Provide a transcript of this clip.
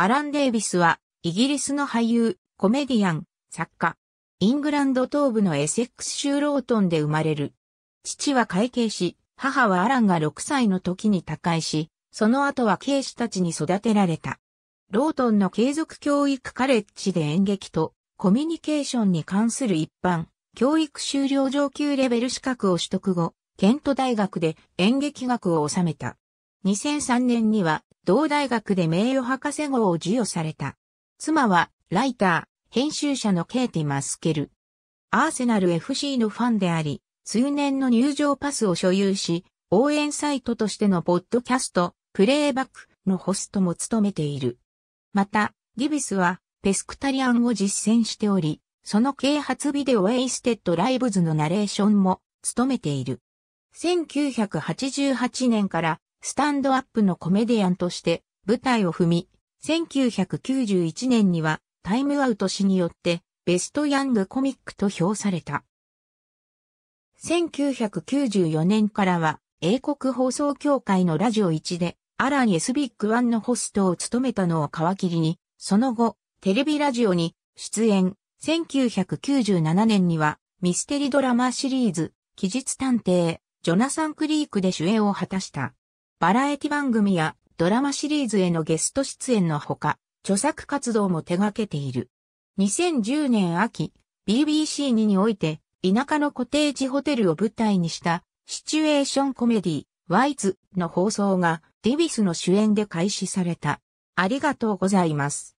アラン・デイビスは、イギリスの俳優、コメディアン、作家。イングランド東部のエセックス州ロートンで生まれる。父は会計士、母はアランが6歳の時に他界し、その後は警士たちに育てられた。ロートンの継続教育カレッジで演劇とコミュニケーションに関する一般、教育修了上級レベル資格を取得後、ケント大学で演劇学を収めた。2003年には同大学で名誉博士号を授与された。妻は、ライター、編集者のケーティ・マスケル。アーセナル FC のファンであり、通年の入場パスを所有し、応援サイトとしてのポッドキャスト、プレイバックのホストも務めている。また、ディビスは、ペスクタリアンを実践しており、その啓発ビデオウェイステッドライブズのナレーションも務めている。1988年からスタンドアップのコメディアンとして舞台を踏み、1991年にはタイムアウト氏によってベストヤングコミックと評された。1994年からは英国放送協会のラジオ1でアラン・エスビッグワンのホストを務めたのを皮切りに、その後、テレビラジオに出演。1997年にはミステリドラマシリーズ、期日探偵、ジョナサン・クリークで主演を果たした。バラエティ番組やドラマシリーズへのゲスト出演のほか、著作活動も手掛けている。2010年秋、BBC2 において、田舎のコテージホテルを舞台にしたシチュエーションコメディ、ワイズの放送がディビスの主演で開始された。ありがとうございます。